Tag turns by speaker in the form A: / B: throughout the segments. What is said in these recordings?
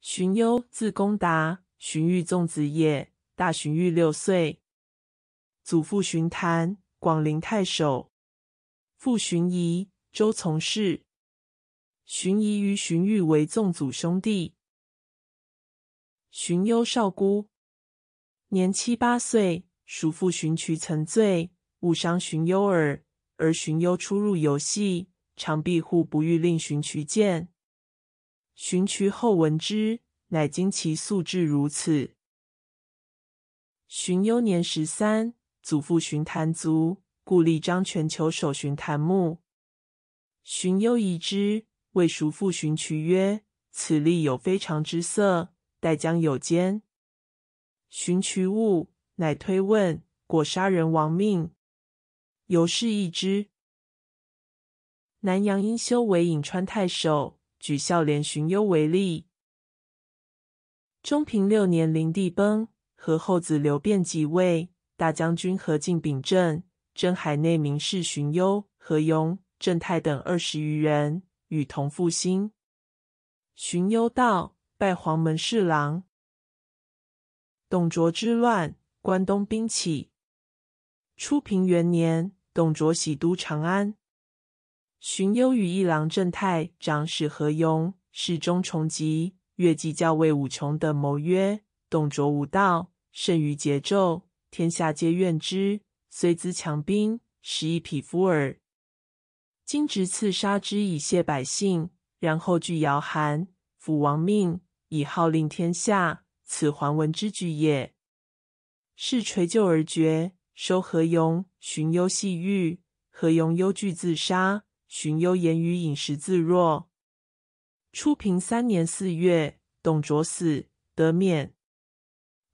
A: 荀攸字公达，荀彧从子也，大荀彧六岁。祖父荀谭，广陵太守；父荀怡，周从事。荀彧与荀彧为从祖兄弟。荀攸少孤，年七八岁，叔父荀渠曾醉，误伤荀攸耳，而荀攸出入游戏，常闭户不欲令荀渠见。寻渠后闻之，乃惊其素质如此。寻攸年十三，祖父寻坛卒，故立章全球守寻坛墓。寻攸疑之，谓叔父寻渠曰：“此立有非常之色，待将有间。”寻渠悟，乃推问，果杀人亡命，尤是异之。南阳殷修为颍川太守。举孝廉、荀攸为例。中平六年，灵帝崩，何后子刘辩即位，大将军何进秉政，征海内名士荀攸、何庸、郑泰等二十余人，与同复兴。荀攸道拜黄门侍郎。董卓之乱，关东兵起。初平元年，董卓喜都长安。荀攸与一郎正太长史何雍始终重疾，越计教为武穷等谋曰：“董卓无道，甚于桀纣，天下皆怨之。虽资强兵，实一匹夫耳。今执刺杀之，以谢百姓，然后据尧韩，抚王命，以号令天下。此桓文之举也。是垂咎而绝，收何雍、荀攸细狱，何雍忧惧自杀。”荀攸言语饮食自若。初平三年四月，董卓死，得免。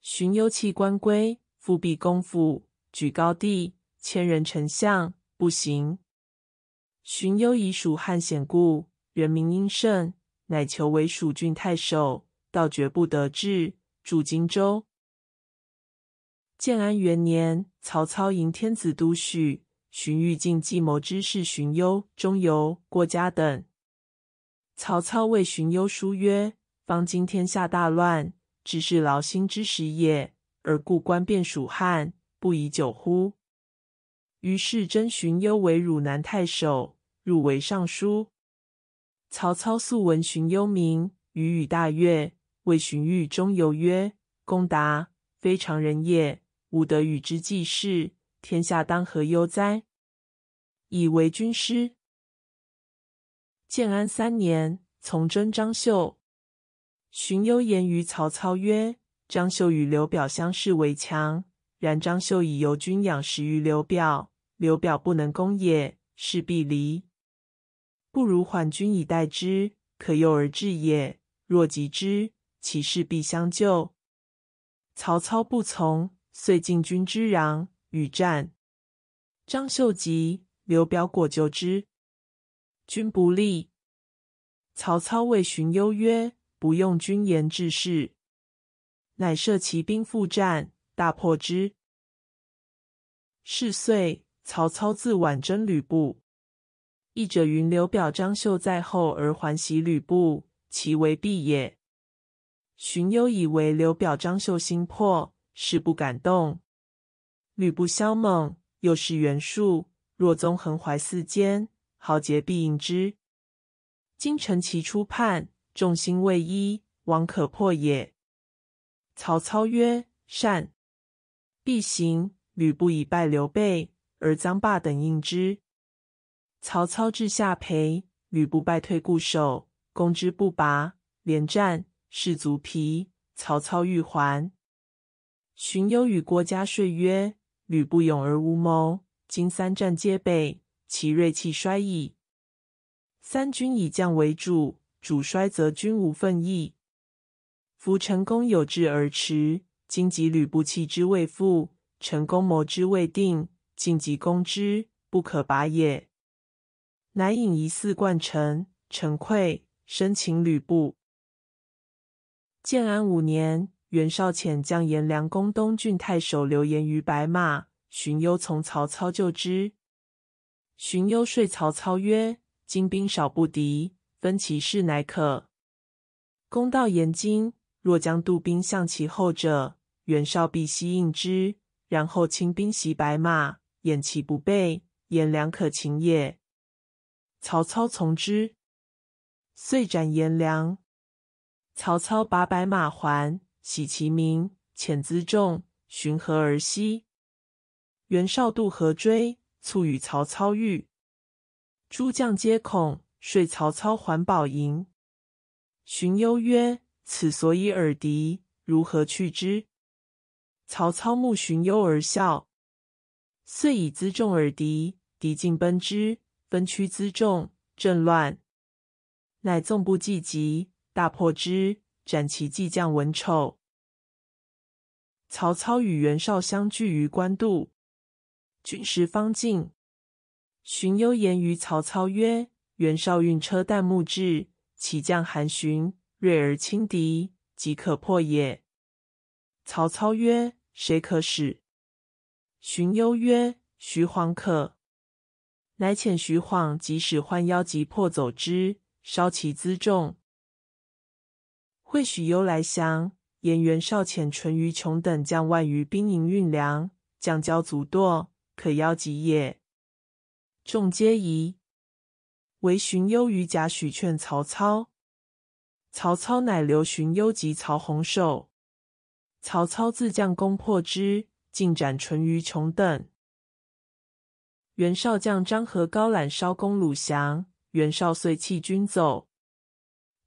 A: 荀攸弃官归，复辟功府，举高第，千人丞相，不行。荀攸以蜀汉显故，人名殷盛，乃求为蜀郡太守，到绝不得志，住荆州。建安元年，曹操迎天子都许。荀彧尽计谋之事，荀攸、钟繇、郭嘉等。曹操为荀攸书曰：“方今天下大乱，只是劳心之时也，而故官变蜀汉，不宜久乎？”于是征荀攸为汝南太守，入为尚书。曹操素闻荀攸名，与语大悦。谓荀彧、钟繇曰：“公达非常人也，吾得与之济事，天下当何忧哉？”以为军师。建安三年，从征张绣。荀攸言于曹操曰：“张绣与刘表相视为强，然张绣以游军养食于刘表，刘表不能攻也，势必离。不如缓军以待之，可诱而至也。若急之，其势必相救。”曹操不从，遂进军之壤与战。张绣急。刘表果救之，君不利。曹操谓荀攸曰：“不用君言治事，乃设骑兵赴战，大破之。”是岁，曹操自宛征吕布。议者云：“刘表、张绣在后而还袭吕布，其为必也。”荀攸以为刘表、张绣心破，是不敢动。吕布骁猛，又是袁术。若宗横怀四千，豪杰必应之。今陈奇出叛，众心未一，王可破也。曹操曰：“善。”必行。吕布以败刘备，而臧霸等应之。曹操至下邳，吕布败退，固守，攻之不拔，连战，士卒疲。曹操欲还，荀攸与郭嘉睡曰：“吕布勇而无谋。”今三战皆备，其锐气衰矣。三军以将为主，主衰则军无奋意。夫成功有志而驰，今及吕布气之未复，成功谋之未定，今及攻之不可拔也。乃引一四冠臣陈愧，生擒吕布。建安五年，袁绍遣将颜良公东郡太守刘延于白马。荀攸从曹操就之。荀攸说：“曹操曰：‘精兵少不敌，分其势乃可。’攻到延津，若将渡兵向其后者，袁绍必息应之，然后轻兵袭白马，掩其不备，颜良可擒也。”曹操从之，遂斩颜良。曹操拔白马还，喜其名，遣辎重寻河而西。袁绍渡河追，促与曹操遇，诸将皆恐，遂曹操还保营。荀攸曰：“此所以耳敌，如何去之？”曹操目荀攸而笑，遂以辎重耳敌，敌尽奔之，分驱辎重，阵乱，乃纵步济急，大破之，斩其季将文丑。曹操与袁绍相聚于官渡。军师方进、荀攸言于曹操曰：“袁绍运车旦木至，其将韩荀锐而轻敌，即可破也。”曹操曰：“谁可使？”荀攸曰：“徐晃可。”乃遣徐晃即使换腰急破走之，烧其辎重。会许攸来降，言袁绍遣淳于琼等将万余兵营运粮，将交卒堕。可邀集也，众皆疑。唯荀攸与贾诩劝曹操。曹操乃留荀攸及曹洪守。曹操自将攻破之，尽斩淳于琼等。袁绍将张合、高览烧攻鲁翔，袁绍遂弃军走。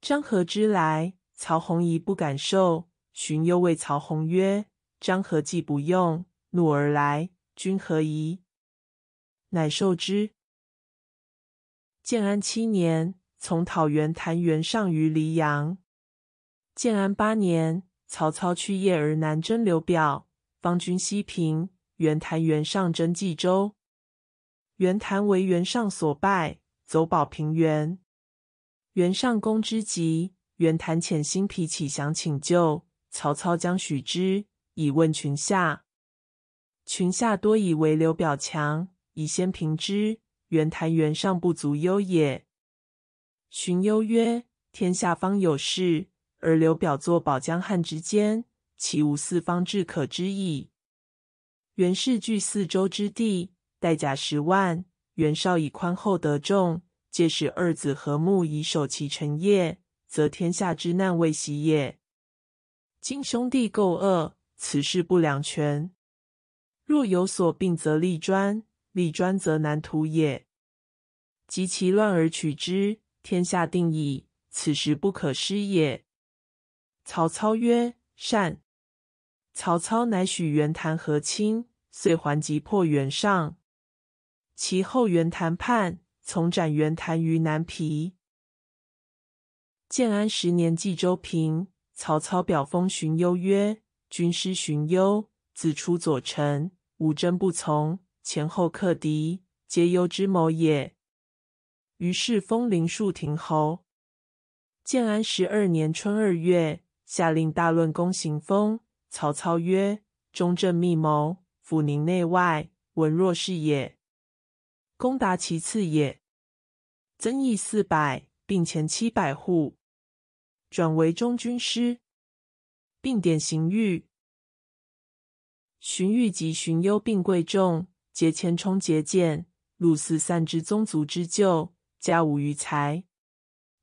A: 张合之来，曹洪疑不敢受。荀攸谓曹洪曰：“张合既不用，怒而来。”君何疑？乃受之。建安七年，从讨袁谭、袁尚于黎阳。建安八年，曹操去邺而南征刘表，方军西平，袁谭、袁尚征冀州。袁谭为袁尚所败，走保平原。袁尚攻之急，袁谭潜心皮起，想请救。曹操将许之，以问群下。群下多以为刘表强，以先平之。袁谭、袁尚不足忧也。荀攸曰：“天下方有事，而刘表坐保江汉之间，岂无四方至可知矣。袁氏据四周之地，带甲十万，袁绍以宽厚得众，皆使二子和睦，以守其成业，则天下之难未息也。今兄弟构恶，此事不两全。”若有所病，则立专；立专则难图也。及其乱而取之，天下定矣。此时不可失也。曹操曰：“善。”曹操乃许袁谭和亲，遂还击破袁尚。其后袁谭叛，从斩袁谭于南皮。建安十年，冀州平。曹操表封荀攸曰：“军师荀攸，子出左城。”武征不从，前后克敌，皆忧之谋也。于是封林树亭侯。建安十二年春二月，下令大论功行封。曹操曰：“忠正密谋，抚宁内外，文弱士也，攻达其次也。增邑四百，并前七百户，转为中军师，并典刑狱。”荀彧及荀攸并贵重，皆迁冲节俭，禄赐散之宗族之旧，家无余财。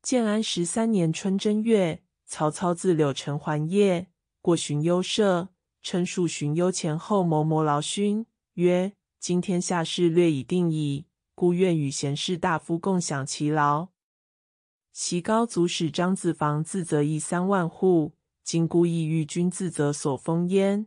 A: 建安十三年春正月，曹操自柳城还邺，过荀攸舍，称述荀攸前后谋谋劳勋，曰：“今天下事略已定矣，故愿与贤士大夫共享其劳。”其高祖使张子房自责邑三万户，今孤亦欲君自责所封焉。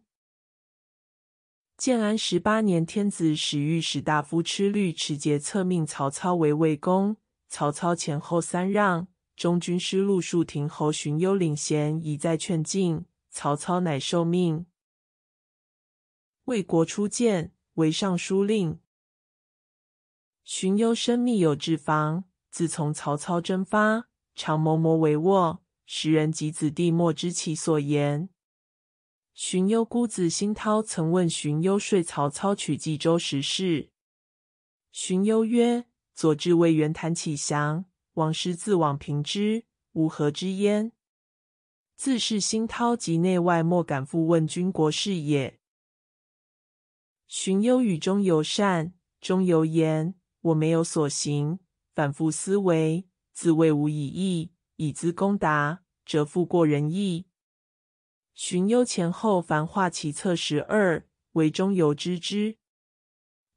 A: 建安十八年，天子使御史大夫吃律持节策命曹操为魏公。曹操前后三让，中军师陆树亭侯荀攸领衔一再劝进，曹操乃受命。魏国初建，为尚书令。荀攸生密有志防，自从曹操征发，常谋谋为幄，时人及子弟莫知其所言。荀攸孤子辛涛曾问荀攸说：“曹操取冀州时事。”荀攸曰：“左至魏元谭启降，王师自往平之，无何之焉。自是辛涛及内外莫敢复问君国事也。”荀攸语中有善，中尤言：“我没有所行，反复思维，自谓无以益，以资攻达，折复过人意。荀攸前后凡化其策十二，为中游之之。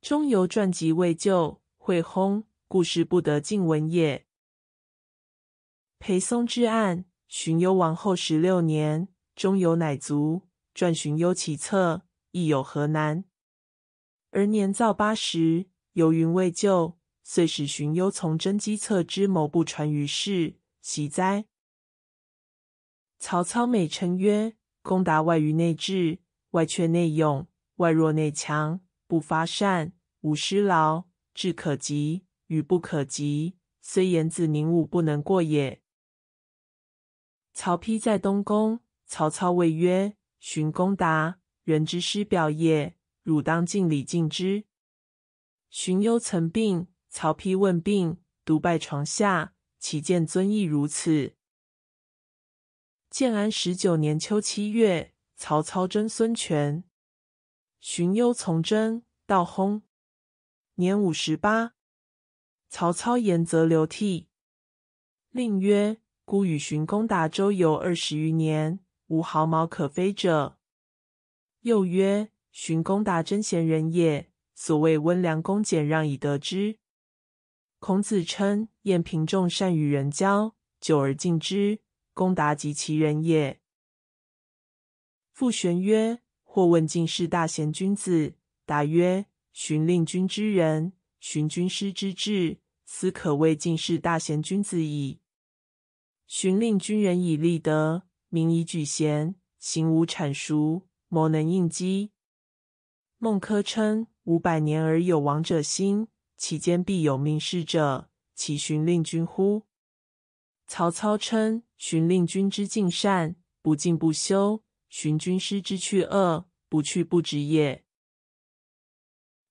A: 中游传籍未就，会薨，故事不得尽闻也。裴松之案：荀攸亡后十六年，中游乃卒，撰荀攸其策，亦有何难？而年造八十，游云未就，遂使荀攸从征机策之谋不传于世，喜哉？曹操美称曰。公达外于内治，外却内勇，外弱内强，不发善，无失劳，智可及，与不可及，虽言子、宁武不能过也。曹丕在东宫，曹操谓曰：“荀公达，人之师表也，汝当敬礼敬之。”荀攸曾病，曹丕问病，独拜床下，其见尊意如此。建安十九年秋七月，曹操征孙权，荀攸从征。到轰年五十八，曹操言则流涕，令曰：“孤与荀公打周游二十余年，无毫毛可非者。”又曰：“荀公打真贤人也，所谓温良恭俭让以得之。”孔子称：“晏平仲善与人交，久而敬之。”公达及其人也。傅玄曰：“或问进士大贤君子，答曰：‘循令君之人，循君师之志，斯可谓进士大贤君子矣。’循令君人以立德，民以举贤，行无产熟，谋能应机。孟轲称五百年而有王者兴，其间必有命士者，其循令君乎？”曹操称。寻令君之尽善，不尽不休；寻君师之去恶，不去不止也。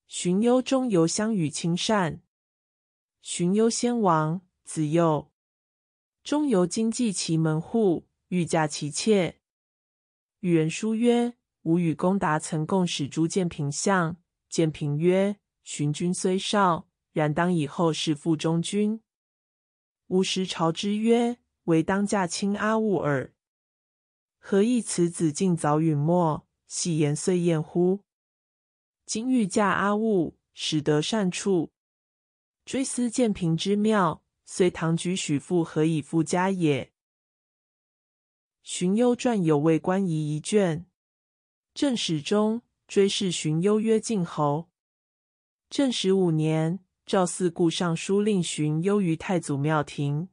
A: 荀攸中游相与亲善。荀攸先王子幼，中游经济其门户，欲嫁其妾。与人书曰：吾与公达曾共使诸建平相，建平曰：荀君虽少，然当以后世父中君。吾时朝之曰。唯当驾亲阿务尔，何意此子竟早陨没？喜言遂晏乎？今欲嫁阿务，始得善处。追思建平之妙，虽唐举许复何以复家也？荀攸传有魏官仪一卷，正史中追谥荀攸曰靖侯。正十五年，赵四顾尚书令荀攸于太祖庙庭。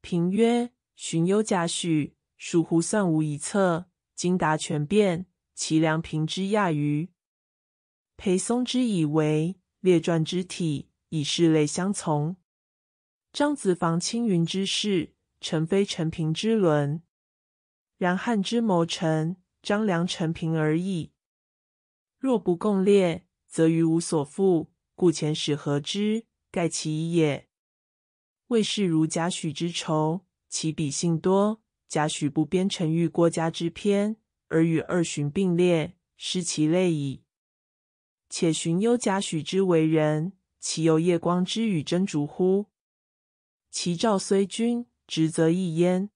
A: 评曰：荀攸、贾诩属乎算无一策，今达全辩，其良平之亚于裴松之以为列传之体，以事类相从。张子房、青云之事，臣非陈平之伦。然汉之谋臣，张良、陈平而已。若不共列，则于无所负。故遣使合之，盖其一也。魏氏如贾诩之仇，其笔性多。贾诩不编成馀郭嘉之篇，而与二荀并列，失其类矣。且荀幽贾诩之为人，其有夜光之与真烛乎？其照虽君，直则异焉。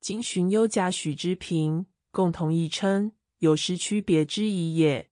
A: 今荀幽贾诩之平，共同一称，有失区别之矣也。